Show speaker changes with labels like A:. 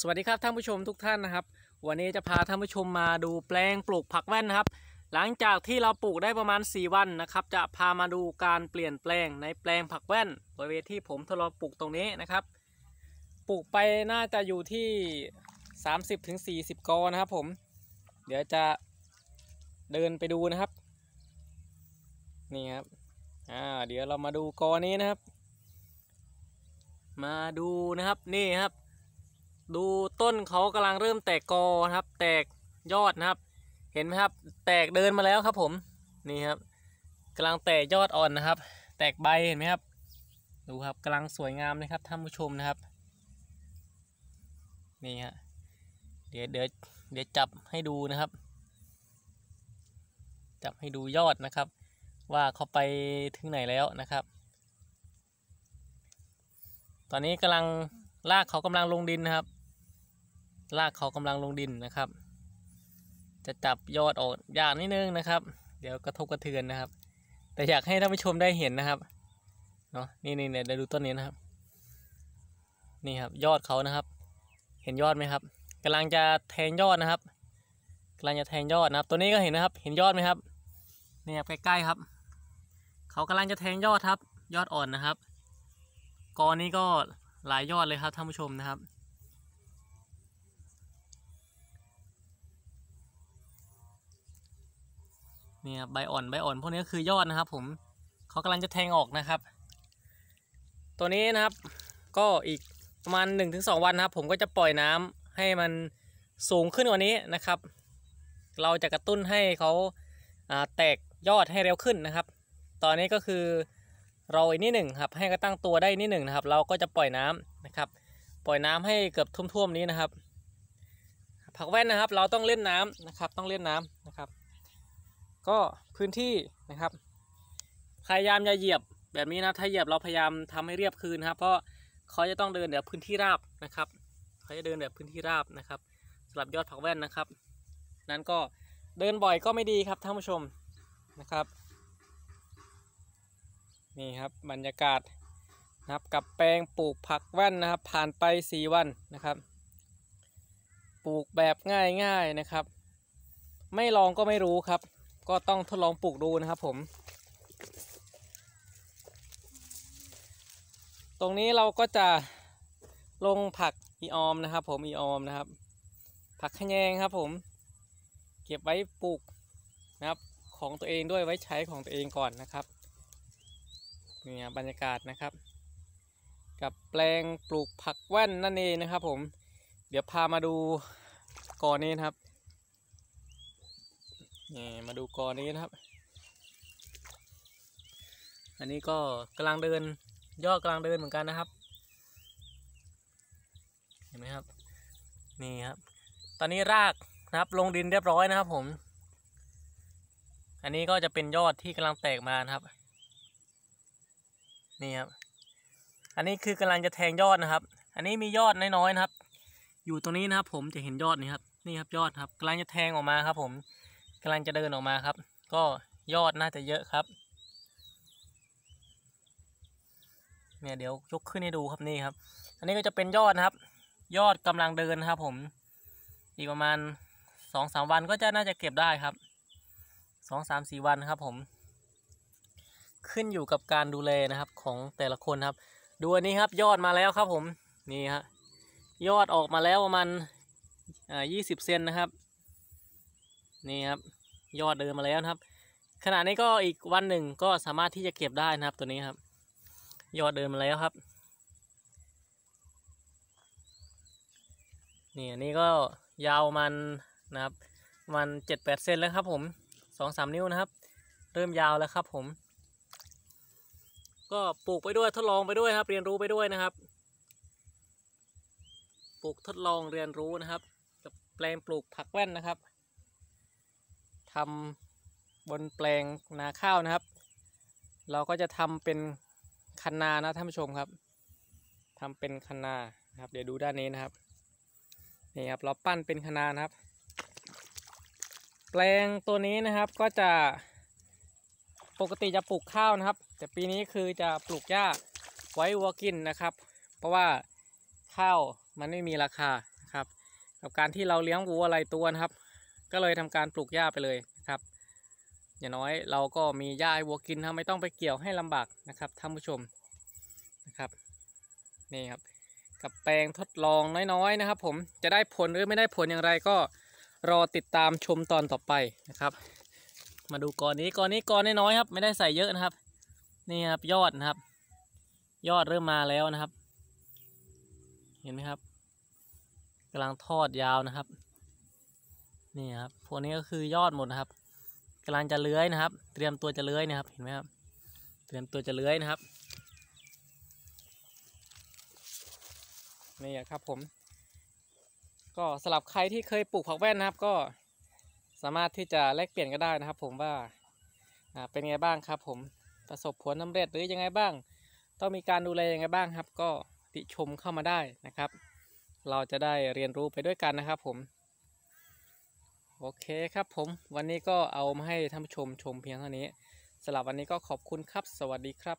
A: สวัสดีครับท่านผู้ชมทุกท่านนะครับวันนี้จะพาท่านผู้ชมมาดูแปลงปลูกผักแว่นนะครับ หลังจากที่เราปลูกได้ประมาณ 4 วันนะครับ จะพามาดูการเปลี่ยนแปลงในแปลงผักแว่นบริเวณที่ผมทดลองปลูกตรงนี้นะครับ ปลูกไปน่าจะอยู่ที่ 3 0สีกอนะครับผม เดี๋ยวจะเดินไปดูนะครับนี่ครับอ่าเดี๋ยวเรามาดูกอนี้นะครับ มาดูนะครับนี่ครับดูต้นเขากำลังเริ่มแตกกอครับ แตกยอดนะครับ เห็นไหมครับ แตกเดินมาแล้วครับผม นี่ครับกำลังแตกยอดอ่อนนะครับ แตกใบเห็นไหมครับ ดูครับกำลังสวยงามนะครับท่านผู้ชมนะครับนี่ฮะเดี๋ยวเดี๋ยวเดี๋ยวจับให้ดูนะครับ จับให้ดูยอดนะครับ ว่าเขาไปถึงไหนแล้วนะครับ ตอนนี้กำลังรากเขากำลังลงดินนะครับลากเขากำลังลงดินนะครับ จะจับยอดออกยากนิดนึงนะครับ เดี๋ยวกระทบกระเทือนนะครับ แต่อยากให้ท่านผู้ชมได้เห็นนะครับ เนาะนี่นี่เนี่ยดูต้นนี้นะครับ นี่ครับยอดเขานะครับ เห็นยอดไหมครับ กำลังจะแทงยอดนะครับกำลังจะแทงยอดนะครับ ตัวนี้ก็เห็นนะครับ เห็นยอดไหมครับ เนี่ยใกล้ๆครับ เขากำลังจะแทงยอดครับ ยอดอ่อนนะครับกอนี้ก็หลายยอดเลยครับท่านผู้ชมนะครับนี่ยใบอ่อนใบอ่อนพวกนี้คือยอดนะครับ ผมเขากำลังจะแทงออกนะครับ ตัวนี้นะครับก็อีกประมาณ 1-2 วันนะครับ ผมก็จะปล่อยน้ำให้มันสูงขึ้นกว่านี้นะครับ เราจะกระตุ้นให้เขาแตกยอดให้เร็วขึ้นนะครับ ตอนนี้ก็คือเราอีกนิดหนึ่งครับให้กะตั้งตัวได้นิดหนึ่งนะครับเราก็จะปล่อยน้ำนะครับ ปล่อยน้ำให้เกือบท่วมๆ นี้นะครับ ผักแว่นนะครับเราต้องเล่นน้ำนะครับ ต้องเล่นน้ำนะครับก็พื้นที่นะครับ พยายามอย่าเหยียบ แบบนี้นะ ถ้าเหยียบเราพยายามทำให้เรียบคืนครับ เพราะเขาจะต้องเดินแบบพื้นที่ราบนะครับ เขาจะเดินแบบพื้นที่ราบนะครับสำหรับยอดผักแว่นนะครับ นั้นก็เดินบ่อยก็ไม่ดีครับท่านผู้ชมนะครับ นี่ครับ บรรยากาศนะครับ กับแปลงปลูกผักแว่นนะครับ ผ่านไป 4 วันนะครับ ปลูกแบบง่ายๆนะครับ ไม่ลองก็ไม่รู้ครับก็ต้องทดลองปลูกดูนะครับผม ตรงนี้เราก็จะลงผักอีออมนะครับ ผมอีออมนะครับ ผักขยงครับ ผมเก็บไว้ปลูกนะครับของตัวเองด้วยไว้ใช้ของตัวเองก่อนนะครับนี่บรรยากาศนะครับ กับแปลงปลูกผักแว่นนั่นเองนะครับ ผมเดี๋ยวพามาดูก่อนนี้นะครับนี่มาดูกอนี้นะครับ อันนี้ก็กำลังเดินย่อกำลังเดินเหมือนกันนะครับ เห็นไหมครับ นี่ครับ ตอนนี้รากนะครับ ลงดินเรียบร้อยนะครับ ผม อันนี้ก็จะเป็นยอดที่กำลังแตกมานะครับ นี่ครับ อันนี้คือกำลังจะแทงยอดนะครับ อันนี้มียอดน้อยๆนะครับ อยู่ตรงนี้นะครับ ผมจะเห็นยอดนี่ครับ นี่ครับยอดครับกำลังจะแทงออกมาครับผมกำลังจะเดินออกมาครับ ก็ยอดน่าจะเยอะครับเนี่ยเดี๋ยวยกขึ้นให้ดูครับนี่ครับ อันนี้ก็จะเป็นยอดนะครับ ยอดกำลังเดินครับ ผม อีกประมาณสองสามวันก็จะน่าจะเก็บได้ครับสองสามสี่วันครับ ผม ขึ้นอยู่กับการดูแลนะครับของแต่ละคนครับ ดูอันนี้ครับยอดมาแล้วครับ ผม นี่ฮะ ยอดออกมาแล้วประมาณอ่ายี่สิบเซนนะครับนี่ครับ ยอดเดินมาแล้วนะครับ ขณะนี้ก็อีกวันหนึ่งก็สามารถที่จะเก็บได้นะครับตัวนี้ครับ ยอดเดินมาแล้วครับนี่อันนี้ก็ยาวมันนะครับ มันเจ็ดแปดเซนแล้วครับ ผมสองสามนิ้วนะครับ เริ่มยาวแล้วครับผม ก็ปลูกไปด้วยทดลองไปด้วยครับ เรียนรู้ไปด้วยนะครับ ปลูกทดลองเรียนรู้นะครับกับแปลงปลูกผักแว่นนะครับทำบนแปลงนาข้าวนะครับ เราก็จะทำเป็นคันนานะท่านผู้ชมครับทำเป็นคันนาครับ เดี๋ยวดูด้านนี้นะครับ นี่ครับเราปั้นเป็นคันนานะครับ แปลงตัวนี้นะครับก็จะ ปกติจะปลูกข้าวนะครับแต่ปีนี้คือจะปลูกหญ้าไว้วัวกินนะครับ เพราะว่าข้าวมันไม่มีราคานะครับกับการที่เราเลี้ยงวัวอะไรตัวนะครับก็เลยทำการปลูกหญ้าไปเลยนะครับอย่างน้อยเราก็มีหญ้าวัวกินทำไม่ต้องไปเกี่ยวให้ลำบากนะครับท่านผู้ชมนะครับ นี่ครับกับแปลงทดลองน้อย ๆ นะครับผมจะได้ผลหรือไม่ได้ผลอย่างไร ก็รอติดตามชมตอนต่อไปนะครับ มาดูกอนนี้กอนนี้กอนน้อยๆครับ ไม่ได้ใส่เยอะนะครับ นี่ครับ ยอดนะครับ ยอดเริ่มมาแล้วนะครับ เห็นไหมครับกำลังทอดยาวนะครับนี่ครับ พวกนี้ก็คือยอดหมดนะครับกำลังจะเลื้อยนะครับ เตรียมตัวจะเลื้อยนะครับ เห็นไหมครับ เตรียมตัวจะเลื้อยนะครับ นี่ครับผม ก็สำหรับใครที่เคยปลูกผักแว่นนะครับ ก็สามารถที่จะแลกเปลี่ยนก็ได้นะครับ ผมว่า เป็นไงบ้างครับ ผม ประสบผลสาเร็จหรือยังไงบ้าง ต้องมีการดูแลยังไงบ้างครับ ก็ติชมเข้ามาได้นะครับ เราจะได้เรียนรู้ไปด้วยกันนะครับผมโอเคครับผมวันนี้ก็เอามาให้ท่านผู้ชมชมเพียงเท่านี้สำหรับวันนี้ก็ขอบคุณครับสวัสดีครับ